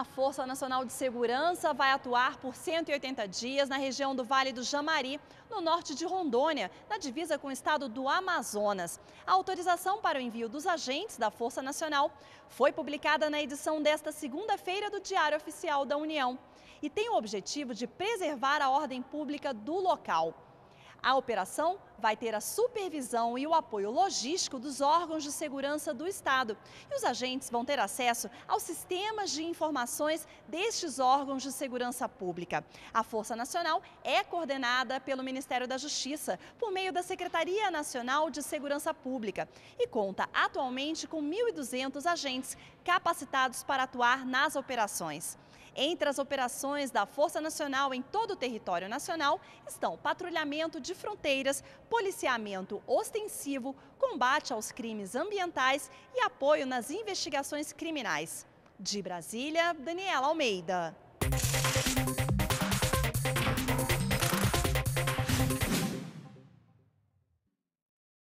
A Força Nacional de Segurança vai atuar por 180 dias na região do Vale do Jamari, no norte de Rondônia, na divisa com o estado do Amazonas. A autorização para o envio dos agentes da Força Nacional foi publicada na edição desta segunda-feira do Diário Oficial da União e tem o objetivo de preservar a ordem pública do local. A operação vai ter a supervisão e o apoio logístico dos órgãos de segurança do Estado. E os agentes vão ter acesso aos sistemas de informações destes órgãos de segurança pública. A Força Nacional é coordenada pelo Ministério da Justiça, por meio da Secretaria Nacional de Segurança Pública, e conta atualmente com 1.200 agentes capacitados para atuar nas operações. Entre as operações da Força Nacional em todo o território nacional estão patrulhamento de fronteiras, policiamento ostensivo, combate aos crimes ambientais e apoio nas investigações criminais. De Brasília, Daniela Almeida.